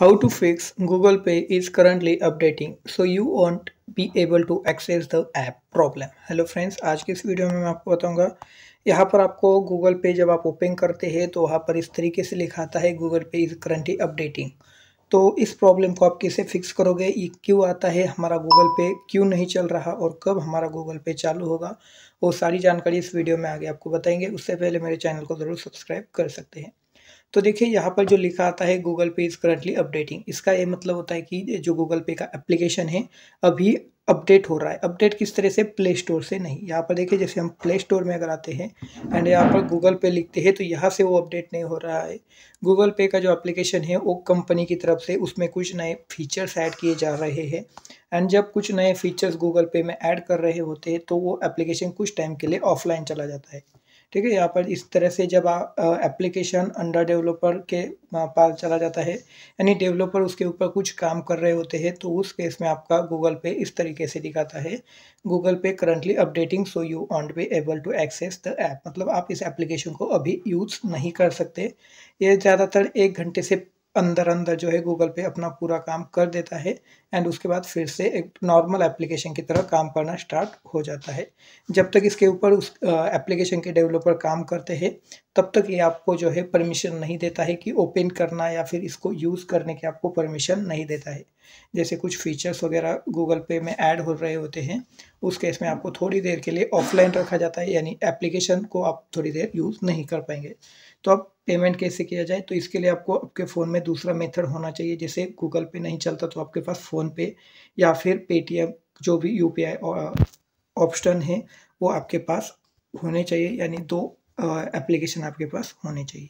How to fix Google Pay is currently updating so you won't be able to access the app problem. Hello friends आज की इस video में मैं आपको बताऊंगा यहाँ पर आपको गूगल पे जब आप ओपन करते हैं तो वहाँ पर इस तरीके से लिखा आता है गूगल पे इज़ करंटली अपडेटिंग तो इस प्रॉब्लम को आप कैसे फिक्स करोगे ये क्यों आता है हमारा गूगल पे क्यों नहीं चल रहा और कब हमारा गूगल पे चालू होगा वो सारी जानकारी इस वीडियो में आगे आपको बताएंगे उससे पहले मेरे चैनल को ज़रूर सब्सक्राइब कर सकते हैं तो देखिए यहाँ पर जो लिखा आता है गूगल पे इज़ करंटली अपडेटिंग इसका ये मतलब होता है कि जो गूगल पे का एप्लीकेशन है अभी अपडेट हो रहा है अपडेट किस तरह से प्ले स्टोर से नहीं यहाँ पर देखिए जैसे हम प्ले स्टोर में अगर आते हैं एंड यहाँ पर गूगल पे लिखते हैं तो यहाँ से वो अपडेट नहीं हो रहा है गूगल पे का जो एप्लीकेशन है वो कंपनी की तरफ से उसमें कुछ नए फीचर्स ऐड किए जा रहे हैं एंड जब कुछ नए फीचर्स गूगल पे में ऐड कर रहे होते हैं तो वो एप्लीकेशन कुछ टाइम के लिए ऑफलाइन चला जाता है ठीक है यहाँ पर इस तरह से जब एप्लीकेशन अंडर डेवलपर के पास चला जाता है यानी डेवलपर उसके ऊपर कुछ काम कर रहे होते हैं तो उस केस में आपका गूगल पे इस तरीके से दिखाता है गूगल पे currently updating so you won't be able to access the app मतलब आप इस एप्लीकेशन को अभी यूज़ नहीं कर सकते ये ज़्यादातर एक घंटे से अंदर अंदर जो है गूगल पे अपना पूरा काम कर देता है एंड उसके बाद फिर से एक नॉर्मल एप्लीकेशन की तरह काम करना स्टार्ट हो जाता है जब तक इसके ऊपर उस एप्लीकेशन के डेवलपर काम करते हैं तब तक ये आपको जो है परमिशन नहीं देता है कि ओपन करना या फिर इसको यूज़ करने की आपको परमिशन नहीं देता है जैसे कुछ फीचर्स वगैरह गूगल पे में ऐड हो रहे होते हैं उस केस में आपको थोड़ी देर के लिए ऑफलाइन रखा जाता है यानी एप्लीकेशन को आप थोड़ी देर यूज़ नहीं कर पाएंगे तो अब पेमेंट कैसे किया जाए तो इसके लिए आपको आपके फ़ोन में दूसरा मेथड होना चाहिए जैसे गूगल पे नहीं चलता तो आपके पास फ़ोनपे या फिर पेटीएम जो भी यू ऑप्शन है वो आपके पास होने चाहिए यानी दो एप्लीकेशन आपके पास होनी चाहिए